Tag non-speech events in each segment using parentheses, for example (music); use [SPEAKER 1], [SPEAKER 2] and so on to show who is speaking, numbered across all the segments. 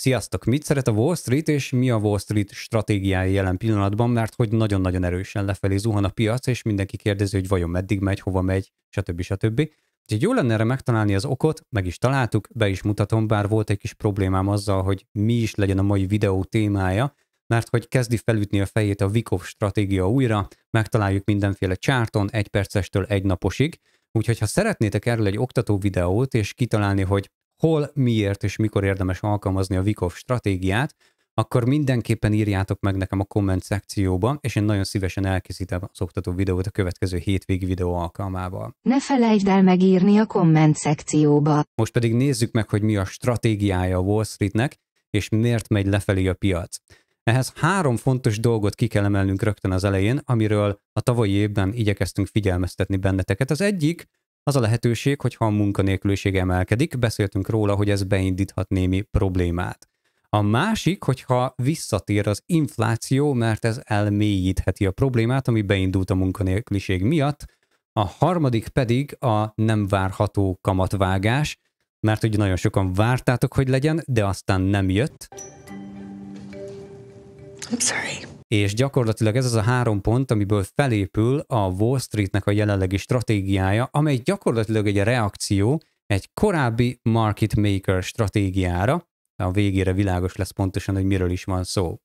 [SPEAKER 1] Sziasztok! Mit szeret a Wall Street, és mi a Wall Street stratégiája jelen pillanatban, mert hogy nagyon-nagyon erősen lefelé zuhan a piac, és mindenki kérdezi, hogy vajon meddig megy, hova megy, stb. stb. Úgyhogy jó lenne erre megtalálni az okot, meg is találtuk, be is mutatom, bár volt egy kis problémám azzal, hogy mi is legyen a mai videó témája, mert hogy kezdi felütni a fejét a Vikov stratégia újra, megtaláljuk mindenféle csárton, egy percestől egy naposig, Úgyhogy ha szeretnétek erről egy oktató videót, és kitalálni, hogy hol, miért és mikor érdemes alkalmazni a Vikov stratégiát, akkor mindenképpen írjátok meg nekem a komment szekcióban, és én nagyon szívesen elkészítem az oktató videót a következő hétvégi videó alkalmával. Ne felejtsd el megírni a komment szekcióba. Most pedig nézzük meg, hogy mi a stratégiája a Wall Streetnek, és miért megy lefelé a piac. Ehhez három fontos dolgot ki kell emelnünk rögtön az elején, amiről a tavalyi évben igyekeztünk figyelmeztetni benneteket. Az egyik, az a lehetőség, hogyha a munkanélküliség emelkedik, beszéltünk róla, hogy ez beindíthat némi problémát. A másik, hogyha visszatér az infláció, mert ez elmélyítheti a problémát, ami beindult a munkanélküliség miatt. A harmadik pedig a nem várható kamatvágás, mert ugye nagyon sokan vártátok, hogy legyen, de aztán nem jött. I'm sorry és gyakorlatilag ez az a három pont, amiből felépül a Wall Streetnek a jelenlegi stratégiája, amely gyakorlatilag egy reakció egy korábbi market maker stratégiára, a végére világos lesz pontosan, hogy miről is van szó.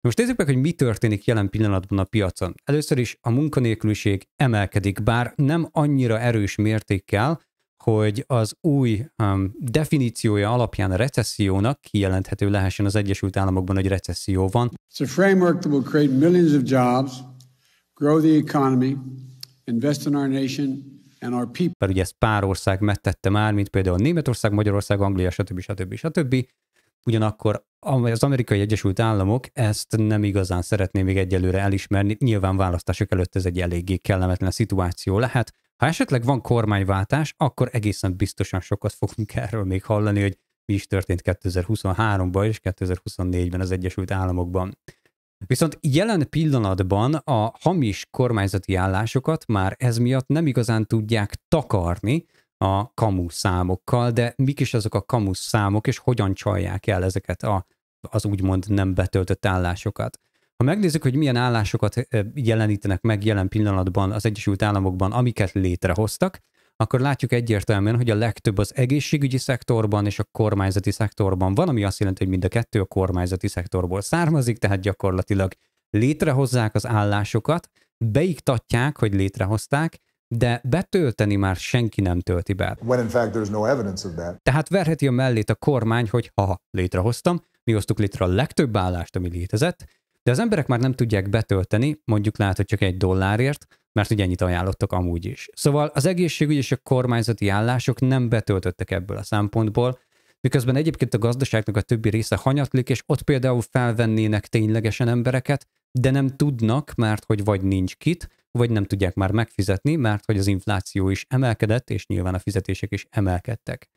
[SPEAKER 1] Most nézzük meg, hogy mi történik jelen pillanatban a piacon. Először is a munkanélküliség emelkedik, bár nem annyira erős mértékkel, hogy az új um, definíciója alapján a recessziónak kijelenthető lehessen az Egyesült Államokban, hogy recesszió van. It's a framework that will create millions of jobs, grow the economy, invest in our nation, mert ugye ezt pár ország megtette már, mint például Németország, Magyarország, Anglia, stb. stb. stb ugyanakkor az amerikai Egyesült Államok ezt nem igazán szeretné még egyelőre elismerni. Nyilván választások előtt ez egy eléggé kellemetlen szituáció lehet. Ha esetleg van kormányváltás, akkor egészen biztosan sokat fogunk erről még hallani, hogy mi is történt 2023-ban és 2024-ben az Egyesült Államokban. Viszont jelen pillanatban a hamis kormányzati állásokat már ez miatt nem igazán tudják takarni, a kamu számokkal, de mik is azok a kamu számok, és hogyan csalják el ezeket a, az úgymond nem betöltött állásokat. Ha megnézzük, hogy milyen állásokat jelenítenek meg jelen pillanatban az Egyesült Államokban, amiket létrehoztak, akkor látjuk egyértelműen, hogy a legtöbb az egészségügyi szektorban és a kormányzati szektorban van, ami azt jelenti, hogy mind a kettő a kormányzati szektorból származik, tehát gyakorlatilag létrehozzák az állásokat, beiktatják, hogy létrehozták, de betölteni már senki nem tölti be. When in fact no of that. Tehát verheti a mellét a kormány, hogy ha létrehoztam, mi hoztuk létre a legtöbb állást, ami létezett, de az emberek már nem tudják betölteni, mondjuk lehet, hogy csak egy dollárért, mert ugye ennyit ajánlottak amúgy is. Szóval az egészségügy és a kormányzati állások nem betöltöttek ebből a szempontból, miközben egyébként a gazdaságnak a többi része hanyatlik, és ott például felvennének ténylegesen embereket, de nem tudnak, mert hogy vagy nincs kit, vagy nem tudják már megfizetni, mert hogy az infláció is emelkedett, és nyilván a fizetések is emelkedtek.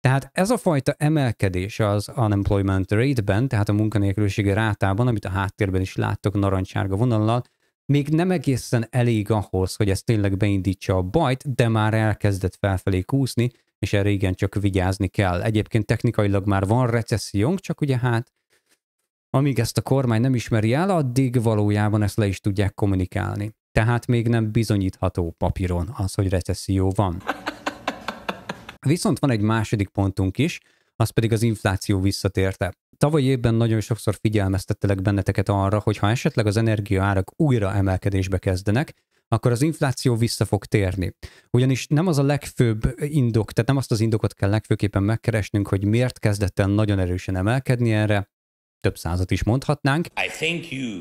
[SPEAKER 1] Tehát ez a fajta emelkedés az unemployment rate-ben, tehát a munkanélküliségi rátában, amit a háttérben is láttok narancsárga vonallal, még nem egészen elég ahhoz, hogy ez tényleg beindítsa a bajt, de már elkezdett felfelé kúszni, és erre igen csak vigyázni kell. Egyébként technikailag már van recessziónk, csak ugye hát amíg ezt a kormány nem ismeri el, addig valójában ezt le is tudják kommunikálni. Tehát még nem bizonyítható papíron az, hogy recesszió van. Viszont van egy második pontunk is, az pedig az infláció visszatérte. Tavaly évben nagyon sokszor figyelmeztettelek benneteket arra, hogy ha esetleg az energiaárak újra emelkedésbe kezdenek, akkor az infláció vissza fog térni. Ugyanis nem az a legfőbb indok, tehát nem azt az indokot kell legfőképpen megkeresnünk, hogy miért kezdett el nagyon erősen emelkedni erre, több százat is mondhatnánk. I thank you.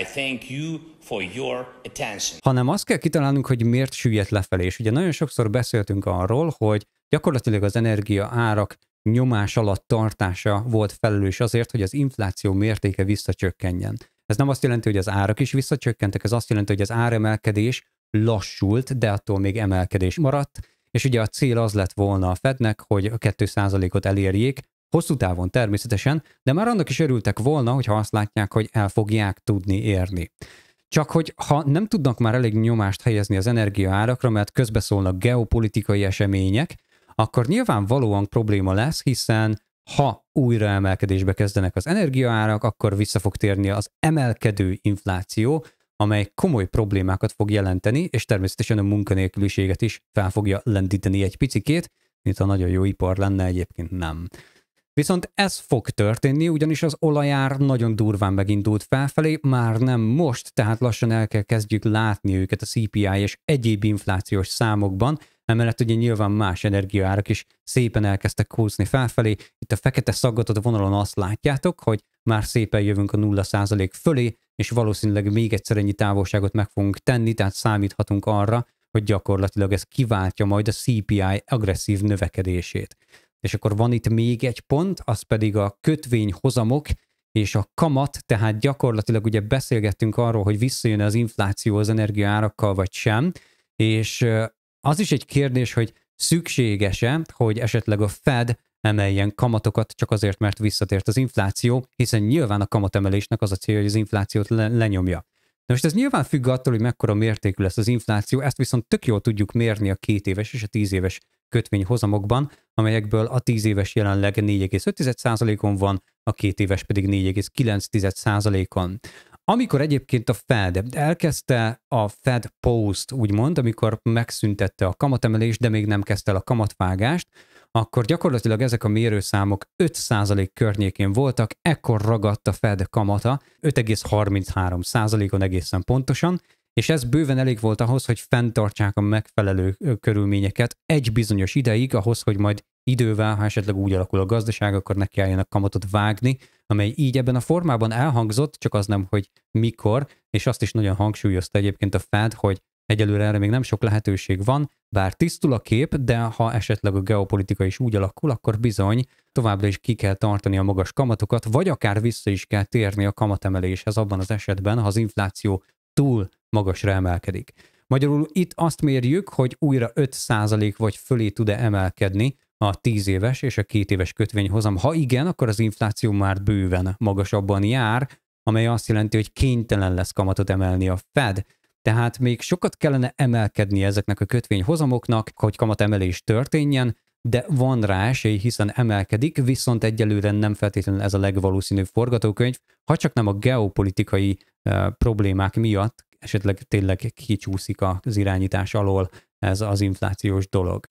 [SPEAKER 1] I thank you for your attention. Hanem azt kell kitalálnunk, hogy miért süllyed lefelé. És ugye nagyon sokszor beszéltünk arról, hogy gyakorlatilag az energia árak nyomás alatt tartása volt felelős azért, hogy az infláció mértéke visszacsökkenjen. Ez nem azt jelenti, hogy az árak is visszacsökkentek, ez azt jelenti, hogy az áremelkedés lassult, de attól még emelkedés maradt, és ugye a cél az lett volna a Fednek, hogy a 2%-ot elérjék Hosszú távon természetesen, de már annak is örültek volna, hogyha azt látják, hogy el fogják tudni érni. Csak hogy ha nem tudnak már elég nyomást helyezni az energiaárakra, mert közbeszólnak geopolitikai események, akkor nyilvánvalóan probléma lesz, hiszen ha újra emelkedésbe kezdenek az energiaárak, akkor vissza fog térni az emelkedő infláció, amely komoly problémákat fog jelenteni, és természetesen a munkanélküliséget is fel fogja lendíteni egy picikét, mint a nagyon jó ipar lenne, egyébként nem. Viszont ez fog történni, ugyanis az olajár nagyon durván megindult felfelé, már nem most, tehát lassan el kell kezdjük látni őket a CPI és egyéb inflációs számokban, emellett ugye nyilván más energiaárak is szépen elkezdtek húzni felfelé. Itt a fekete szaggatott vonalon azt látjátok, hogy már szépen jövünk a 0% fölé, és valószínűleg még egyszer ennyi távolságot meg fogunk tenni, tehát számíthatunk arra, hogy gyakorlatilag ez kiváltja majd a CPI agresszív növekedését. És akkor van itt még egy pont, az pedig a kötvényhozamok és a kamat, tehát gyakorlatilag ugye beszélgettünk arról, hogy visszajön az infláció az energiaárakkal vagy sem, és az is egy kérdés, hogy szükséges-e, hogy esetleg a Fed emeljen kamatokat csak azért, mert visszatért az infláció, hiszen nyilván a kamatemelésnek az a célja, hogy az inflációt le- lenyomja. Na most ez nyilván függ attól, hogy mekkora mértékű lesz az infláció, ezt viszont tök jól tudjuk mérni a két éves és a tíz éves kötvényhozamokban, amelyekből a 10 éves jelenleg 4,5%-on van, a 2 éves pedig 4,9%-on. Amikor egyébként a Fed elkezdte a Fed Post, úgymond, amikor megszüntette a kamatemelést, de még nem kezdte el a kamatvágást, akkor gyakorlatilag ezek a mérőszámok 5% környékén voltak, ekkor ragadt a Fed kamata 5,33%-on egészen pontosan, és ez bőven elég volt ahhoz, hogy fenntartsák a megfelelő körülményeket egy bizonyos ideig, ahhoz, hogy majd idővel, ha esetleg úgy alakul a gazdaság, akkor ne kelljen a kamatot vágni, amely így ebben a formában elhangzott, csak az nem, hogy mikor, és azt is nagyon hangsúlyozta egyébként a Fed, hogy egyelőre erre még nem sok lehetőség van, bár tisztul a kép, de ha esetleg a geopolitika is úgy alakul, akkor bizony továbbra is ki kell tartani a magas kamatokat, vagy akár vissza is kell térni a kamatemeléshez abban az esetben, ha az infláció túl magasra emelkedik. Magyarul itt azt mérjük, hogy újra 5% vagy fölé tud-e emelkedni a 10 éves és a 2 éves kötvényhozam. Ha igen, akkor az infláció már bőven magasabban jár, amely azt jelenti, hogy kénytelen lesz kamatot emelni a Fed. Tehát még sokat kellene emelkedni ezeknek a kötvényhozamoknak, hogy kamatemelés történjen, de van rá esély, hiszen emelkedik, viszont egyelőre nem feltétlenül ez a legvalószínűbb forgatókönyv, ha csak nem a geopolitikai e, problémák miatt esetleg tényleg kicsúszik az irányítás alól ez az inflációs dolog. (laughs)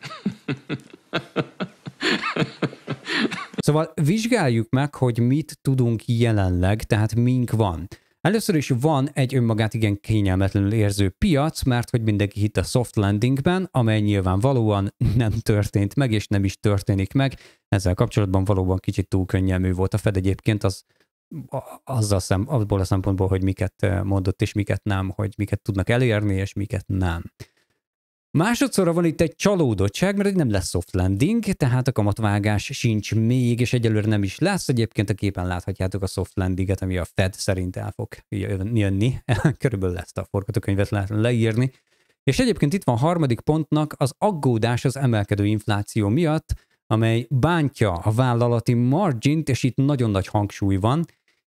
[SPEAKER 1] Szóval vizsgáljuk meg, hogy mit tudunk jelenleg, tehát mink van. Először is van egy önmagát igen kényelmetlenül érző piac, mert hogy mindenki hitt a soft landingben, amely nyilvánvalóan nem történt meg, és nem is történik meg. Ezzel kapcsolatban valóban kicsit túl könnyelmű volt. A Fed egyébként az azzal szem, abból a szempontból, hogy miket mondott és miket nem, hogy miket tudnak elérni és miket nem. Másodszorra van itt egy csalódottság, mert nem lesz soft landing, tehát a kamatvágás sincs még, és egyelőre nem is lesz. Egyébként a képen láthatjátok a soft landinget, ami a Fed szerint el fog jönni. (laughs) Körülbelül ezt a forgatókönyvet lehet leírni. És egyébként itt van harmadik pontnak az aggódás az emelkedő infláció miatt, amely bántja a vállalati margint, és itt nagyon nagy hangsúly van,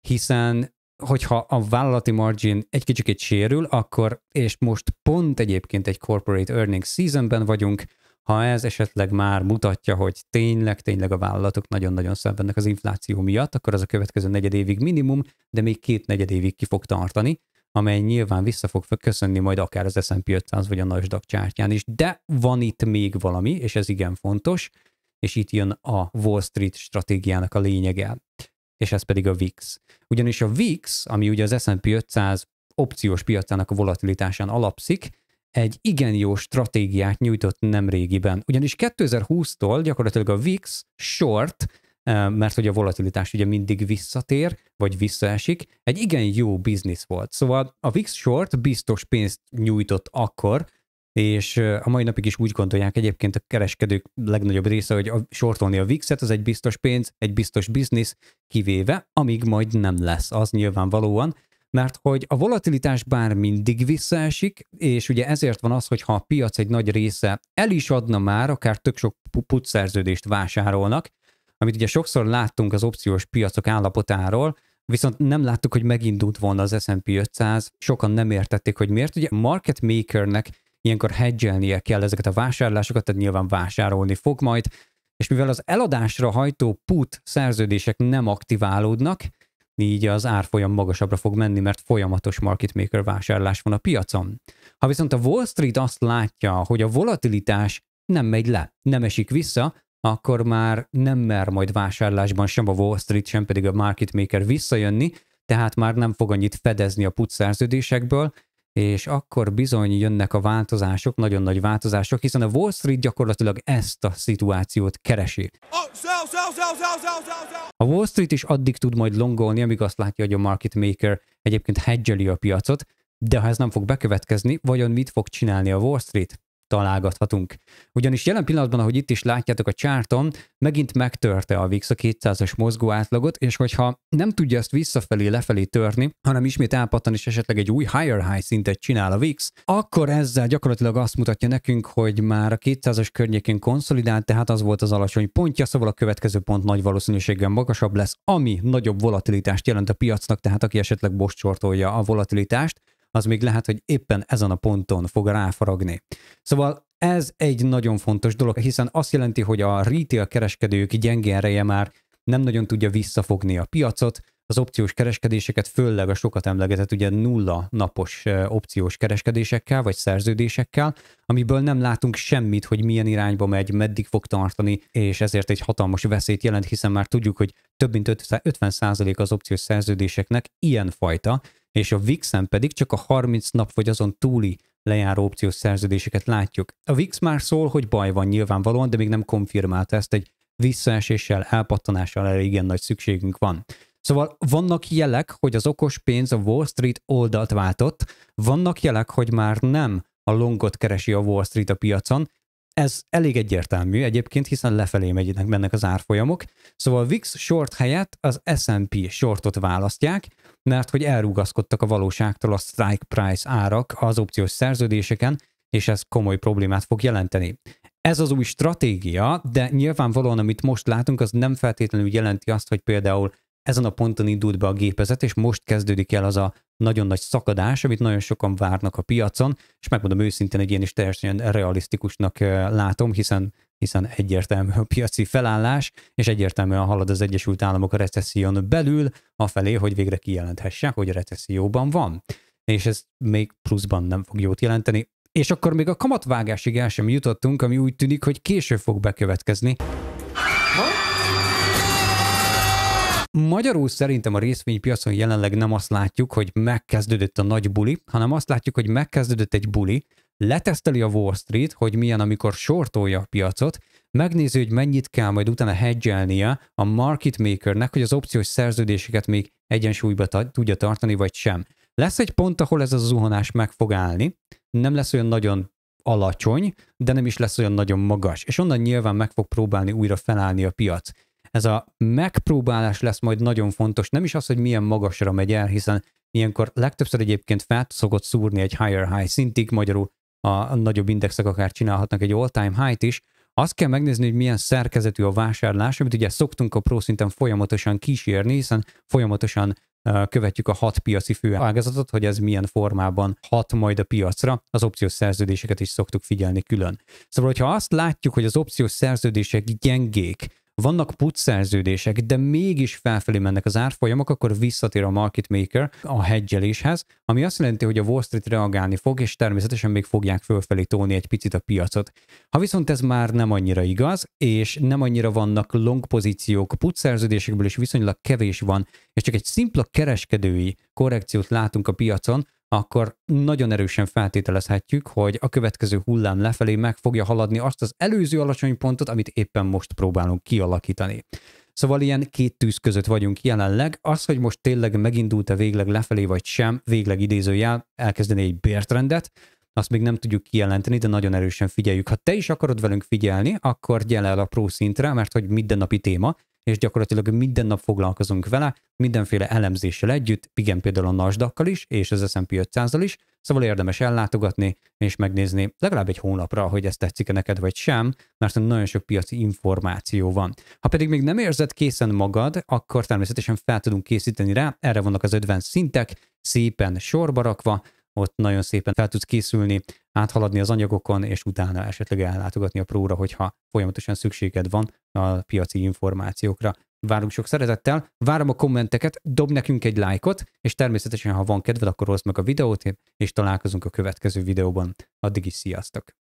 [SPEAKER 1] hiszen hogyha a vállalati margin egy kicsikét sérül, akkor, és most pont egyébként egy corporate earnings seasonben vagyunk, ha ez esetleg már mutatja, hogy tényleg, tényleg a vállalatok nagyon-nagyon szenvednek az infláció miatt, akkor az a következő negyed évig minimum, de még két negyed évig ki fog tartani, amely nyilván vissza fog köszönni majd akár az S&P 500 vagy a NASDAQ csártyán is. De van itt még valami, és ez igen fontos, és itt jön a Wall Street stratégiának a lényege és ez pedig a VIX. Ugyanis a VIX, ami ugye az S&P 500 opciós piacának a volatilitásán alapszik, egy igen jó stratégiát nyújtott nemrégiben. Ugyanis 2020-tól gyakorlatilag a VIX short, eh, mert hogy a volatilitás ugye mindig visszatér, vagy visszaesik, egy igen jó biznisz volt. Szóval a VIX short biztos pénzt nyújtott akkor, és a mai napig is úgy gondolják egyébként a kereskedők legnagyobb része, hogy a, sortolni a VIX-et az egy biztos pénz, egy biztos biznisz, kivéve, amíg majd nem lesz az nyilvánvalóan, mert hogy a volatilitás bár mindig visszaesik, és ugye ezért van az, hogy ha a piac egy nagy része el is adna már, akár tök sok put szerződést vásárolnak, amit ugye sokszor láttunk az opciós piacok állapotáról, viszont nem láttuk, hogy megindult volna az S&P 500, sokan nem értették, hogy miért. Ugye market makernek ilyenkor hedgelnie kell ezeket a vásárlásokat, tehát nyilván vásárolni fog majd, és mivel az eladásra hajtó put szerződések nem aktiválódnak, így az árfolyam magasabbra fog menni, mert folyamatos market maker vásárlás van a piacon. Ha viszont a Wall Street azt látja, hogy a volatilitás nem megy le, nem esik vissza, akkor már nem mer majd vásárlásban sem a Wall Street, sem pedig a market maker visszajönni, tehát már nem fog annyit fedezni a put szerződésekből, és akkor bizony jönnek a változások, nagyon nagy változások, hiszen a Wall Street gyakorlatilag ezt a szituációt keresi. Oh, a Wall Street is addig tud majd longolni, amíg azt látja, hogy a market maker egyébként hedgeli a piacot, de ha ez nem fog bekövetkezni, vajon mit fog csinálni a Wall Street? találgathatunk. Ugyanis jelen pillanatban, ahogy itt is látjátok a csárton, megint megtörte a VIX a 200-as mozgó átlagot, és hogyha nem tudja ezt visszafelé, lefelé törni, hanem ismét elpattan és esetleg egy új higher high szintet csinál a VIX, akkor ezzel gyakorlatilag azt mutatja nekünk, hogy már a 200-as környékén konszolidált, tehát az volt az alacsony pontja, szóval a következő pont nagy valószínűséggel magasabb lesz, ami nagyobb volatilitást jelent a piacnak, tehát aki esetleg bostsortolja a volatilitást, az még lehet, hogy éppen ezen a ponton fog ráfaragni. Szóval ez egy nagyon fontos dolog, hiszen azt jelenti, hogy a retail kereskedők gyenge ereje már nem nagyon tudja visszafogni a piacot, az opciós kereskedéseket, főleg a sokat emlegetett ugye nulla napos opciós kereskedésekkel, vagy szerződésekkel, amiből nem látunk semmit, hogy milyen irányba megy, meddig fog tartani, és ezért egy hatalmas veszélyt jelent, hiszen már tudjuk, hogy több mint 50% az opciós szerződéseknek ilyen fajta, és a VIX-en pedig csak a 30 nap vagy azon túli lejáró opciós szerződéseket látjuk. A VIX már szól, hogy baj van nyilvánvalóan, de még nem konfirmálta ezt egy visszaeséssel, elpattanással erre igen nagy szükségünk van. Szóval vannak jelek, hogy az okos pénz a Wall Street oldalt váltott, vannak jelek, hogy már nem a longot keresi a Wall Street a piacon, ez elég egyértelmű egyébként, hiszen lefelé megynek mennek az árfolyamok. Szóval VIX short helyett az S&P shortot választják, mert hogy elrugaszkodtak a valóságtól a strike price árak az opciós szerződéseken, és ez komoly problémát fog jelenteni. Ez az új stratégia, de nyilvánvalóan, amit most látunk, az nem feltétlenül jelenti azt, hogy például ezen a ponton indult be a gépezet, és most kezdődik el az a nagyon nagy szakadás, amit nagyon sokan várnak a piacon, és megmondom őszintén, hogy én is teljesen realisztikusnak látom, hiszen hiszen egyértelmű a piaci felállás, és egyértelműen halad az Egyesült Államok a recesszión belül, afelé, hogy végre kijelenthesse, hogy a recesszióban van. És ez még pluszban nem fog jót jelenteni. És akkor még a kamatvágásig el sem jutottunk, ami úgy tűnik, hogy később fog bekövetkezni. Magyarul szerintem a részvénypiacon jelenleg nem azt látjuk, hogy megkezdődött a nagy buli, hanem azt látjuk, hogy megkezdődött egy buli, leteszteli a Wall Street, hogy milyen, amikor sortolja a piacot, megnézi, hogy mennyit kell majd utána hedgelnie a market makernek, hogy az opciós szerződéseket még egyensúlyba tudja tartani, vagy sem. Lesz egy pont, ahol ez a zuhanás meg fog állni, nem lesz olyan nagyon alacsony, de nem is lesz olyan nagyon magas, és onnan nyilván meg fog próbálni újra felállni a piac ez a megpróbálás lesz majd nagyon fontos. Nem is az, hogy milyen magasra megy el, hiszen ilyenkor legtöbbször egyébként fel szokott szúrni egy higher high szintig, magyarul a nagyobb indexek akár csinálhatnak egy all-time high-t is, azt kell megnézni, hogy milyen szerkezetű a vásárlás, amit ugye szoktunk a pro szinten folyamatosan kísérni, hiszen folyamatosan követjük a hat piaci főágazatot, hogy ez milyen formában hat majd a piacra, az opciós szerződéseket is szoktuk figyelni külön. Szóval, hogyha azt látjuk, hogy az opciós szerződések gyengék, vannak putszerződések, de mégis felfelé mennek az árfolyamok, akkor visszatér a market maker a hedgeléshez, ami azt jelenti, hogy a Wall Street reagálni fog, és természetesen még fogják fölfelé tolni egy picit a piacot. Ha viszont ez már nem annyira igaz, és nem annyira vannak long pozíciók putszerződésekből is viszonylag kevés van, és csak egy szimpla kereskedői korrekciót látunk a piacon, akkor nagyon erősen feltételezhetjük, hogy a következő hullám lefelé meg fogja haladni azt az előző alacsony pontot, amit éppen most próbálunk kialakítani. Szóval ilyen két tűz között vagyunk jelenleg. Az, hogy most tényleg megindult-e végleg lefelé vagy sem, végleg idézőjel elkezdeni egy bértrendet, azt még nem tudjuk kijelenteni, de nagyon erősen figyeljük. Ha te is akarod velünk figyelni, akkor gyere el a pró szintre, mert hogy mindennapi téma, és gyakorlatilag minden nap foglalkozunk vele, mindenféle elemzéssel együtt, igen például a nasdaq is, és az S&P 500 is, szóval érdemes ellátogatni és megnézni legalább egy hónapra, hogy ez tetszik-e neked vagy sem, mert nagyon sok piaci információ van. Ha pedig még nem érzed készen magad, akkor természetesen fel tudunk készíteni rá, erre vannak az 50 szintek, szépen sorba rakva, ott nagyon szépen fel tudsz készülni áthaladni az anyagokon, és utána esetleg ellátogatni a próra, hogyha folyamatosan szükséged van a piaci információkra. Várunk sok szeretettel, várom a kommenteket, dob nekünk egy lájkot, és természetesen, ha van kedved, akkor hozd meg a videót, és találkozunk a következő videóban. Addig is sziasztok!